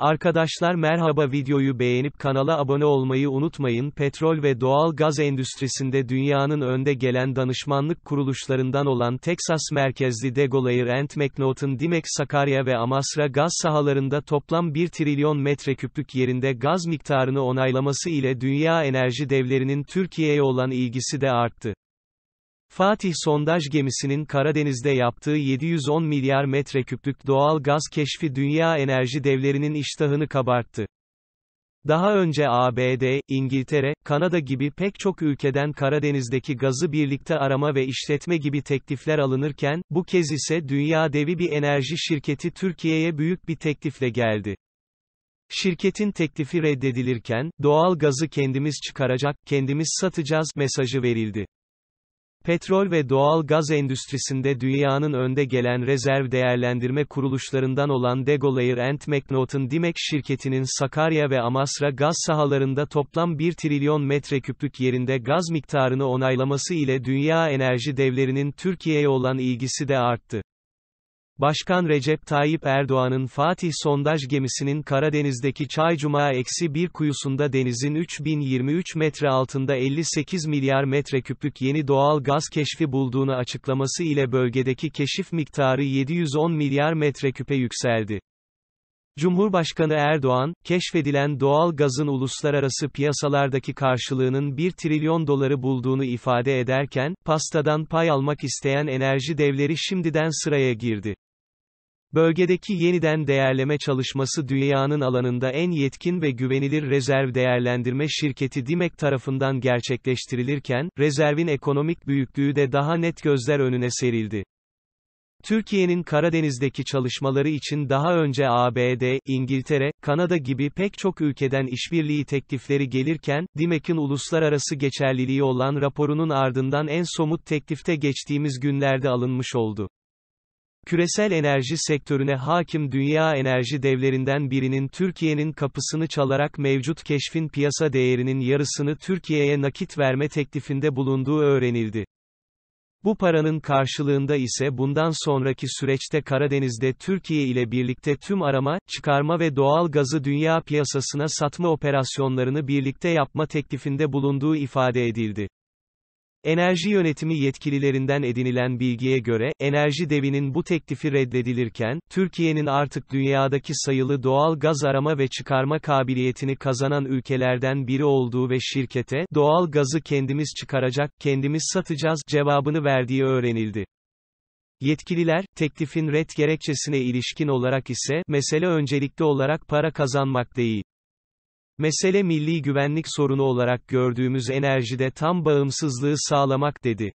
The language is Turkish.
Arkadaşlar merhaba videoyu beğenip kanala abone olmayı unutmayın. Petrol ve doğal gaz endüstrisinde dünyanın önde gelen danışmanlık kuruluşlarından olan Texas merkezli Degolayer and McNaughton Dimek Sakarya ve Amasra gaz sahalarında toplam 1 trilyon metreküplük yerinde gaz miktarını onaylaması ile dünya enerji devlerinin Türkiye'ye olan ilgisi de arttı. Fatih sondaj gemisinin Karadeniz'de yaptığı 710 milyar metreküplük doğal gaz keşfi dünya enerji devlerinin iştahını kabarttı. Daha önce ABD, İngiltere, Kanada gibi pek çok ülkeden Karadeniz'deki gazı birlikte arama ve işletme gibi teklifler alınırken, bu kez ise dünya devi bir enerji şirketi Türkiye'ye büyük bir teklifle geldi. Şirketin teklifi reddedilirken, doğal gazı kendimiz çıkaracak, kendimiz satacağız mesajı verildi. Petrol ve doğal gaz endüstrisinde dünyanın önde gelen rezerv değerlendirme kuruluşlarından olan Degolayer and McNaughton Dimek şirketinin Sakarya ve Amasra gaz sahalarında toplam 1 trilyon metreküplük yerinde gaz miktarını onaylaması ile dünya enerji devlerinin Türkiye'ye olan ilgisi de arttı. Başkan Recep Tayyip Erdoğan'ın Fatih sondaj gemisinin Karadeniz'deki çaycuma eksi bir kuyusunda denizin 3023 metre altında 58 milyar metreküplük yeni doğal gaz keşfi bulduğunu açıklaması ile bölgedeki keşif miktarı 710 milyar metreküpe yükseldi. Cumhurbaşkanı Erdoğan, keşfedilen doğal gazın uluslararası piyasalardaki karşılığının 1 trilyon doları bulduğunu ifade ederken, pastadan pay almak isteyen enerji devleri şimdiden sıraya girdi. Bölgedeki yeniden değerleme çalışması dünyanın alanında en yetkin ve güvenilir rezerv değerlendirme şirketi DİMEK tarafından gerçekleştirilirken, rezervin ekonomik büyüklüğü de daha net gözler önüne serildi. Türkiye'nin Karadeniz'deki çalışmaları için daha önce ABD, İngiltere, Kanada gibi pek çok ülkeden işbirliği teklifleri gelirken, DİMEK'in uluslararası geçerliliği olan raporunun ardından en somut teklifte geçtiğimiz günlerde alınmış oldu. Küresel enerji sektörüne hakim dünya enerji devlerinden birinin Türkiye'nin kapısını çalarak mevcut keşfin piyasa değerinin yarısını Türkiye'ye nakit verme teklifinde bulunduğu öğrenildi. Bu paranın karşılığında ise bundan sonraki süreçte Karadeniz'de Türkiye ile birlikte tüm arama, çıkarma ve doğal gazı dünya piyasasına satma operasyonlarını birlikte yapma teklifinde bulunduğu ifade edildi. Enerji yönetimi yetkililerinden edinilen bilgiye göre, enerji devinin bu teklifi reddedilirken, Türkiye'nin artık dünyadaki sayılı doğal gaz arama ve çıkarma kabiliyetini kazanan ülkelerden biri olduğu ve şirkete, doğal gazı kendimiz çıkaracak, kendimiz satacağız cevabını verdiği öğrenildi. Yetkililer, teklifin ret gerekçesine ilişkin olarak ise, mesele öncelikli olarak para kazanmak değil. Mesele milli güvenlik sorunu olarak gördüğümüz enerjide tam bağımsızlığı sağlamak dedi.